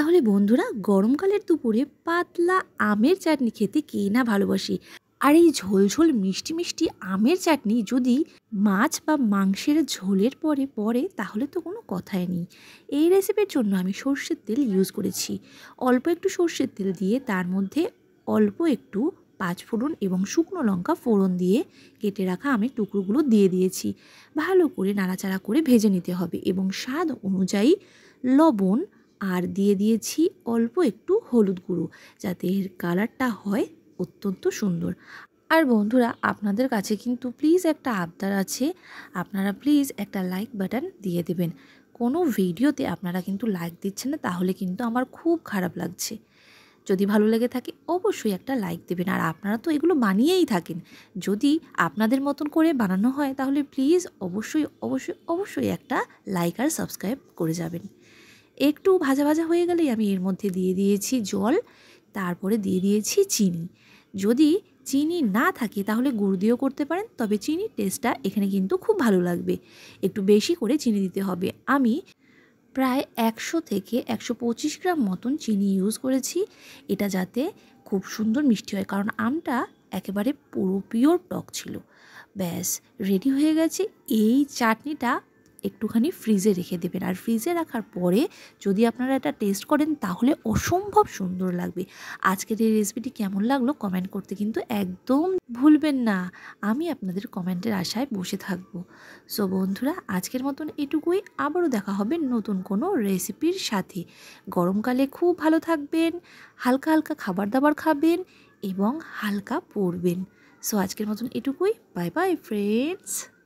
তাহলে বন্ধুরা গরমকালের দুপুরে পাতলা আমের চাটনি খেতে কে না ভালোবাসি আর এই ঝোলঝোল মিষ্টি মিষ্টি আমের চাটনি যদি মাছ বা মাংসের ঝোলের পরে পরে তাহলে তো কোনো কথাই নেই এই রেসিপির জন্য আমি সর্ষের তেল ইউজ করেছি অল্প একটু সর্ষের তেল দিয়ে তার মধ্যে অল্প একটু পাঁচফোড়ন এবং শুকনো লঙ্কা ফোড়ন দিয়ে কেটে রাখা আমি টুকরোগুলো দিয়ে দিয়েছি ভালো করে নাড়াচাড়া করে ভেজে নিতে হবে এবং স্বাদ অনুযায়ী লবণ আর দিয়ে দিয়েছি অল্প একটু হলুদ গুঁড়ো যাতে এর কালারটা হয় অত্যন্ত সুন্দর আর বন্ধুরা আপনাদের কাছে কিন্তু প্লিজ একটা আবদার আছে আপনারা প্লিজ একটা লাইক বাটন দিয়ে দেবেন কোনো ভিডিওতে আপনারা কিন্তু লাইক দিচ্ছেন না তাহলে কিন্তু আমার খুব খারাপ লাগছে যদি ভালো লেগে থাকে অবশ্যই একটা লাইক দেবেন আর আপনারা তো এগুলো বানিয়েই থাকেন যদি আপনাদের মতন করে বানানো হয় তাহলে প্লিজ অবশ্যই অবশ্যই অবশ্যই একটা লাইক আর সাবস্ক্রাইব করে যাবেন একটু ভাজা ভাজা হয়ে গেলেই আমি এর মধ্যে দিয়ে দিয়েছি জল তারপরে দিয়ে দিয়েছি চিনি যদি চিনি না থাকে তাহলে গুড় দিয়েও করতে পারেন তবে চিনির টেস্টটা এখানে কিন্তু খুব ভালো লাগবে একটু বেশি করে চিনি দিতে হবে আমি প্রায় একশো থেকে একশো পঁচিশ গ্রাম মতন চিনি ইউজ করেছি এটা যাতে খুব সুন্দর মিষ্টি হয় কারণ আমটা একেবারে পুরো পিওর টক ছিল ব্যাস রেডি হয়ে গেছে এই চাটনিটা একটুখানি ফ্রিজে রেখে দেবেন আর ফ্রিজে রাখার পরে যদি আপনারা এটা টেস্ট করেন তাহলে অসম্ভব সুন্দর লাগবে আজকের এই রেসিপিটি কেমন লাগলো কমেন্ট করতে কিন্তু একদম ভুলবেন না আমি আপনাদের কমেন্টের আশায় বসে থাকব সো বন্ধুরা আজকের মতন এটুকুই আবারও দেখা হবে নতুন কোনো রেসিপির সাথে গরমকালে খুব ভালো থাকবেন হালকা হালকা খাবার দাবার খাবেন এবং হালকা পরবেন সো আজকের মতন এটুকুই বাই বাই ফ্রেন্ডস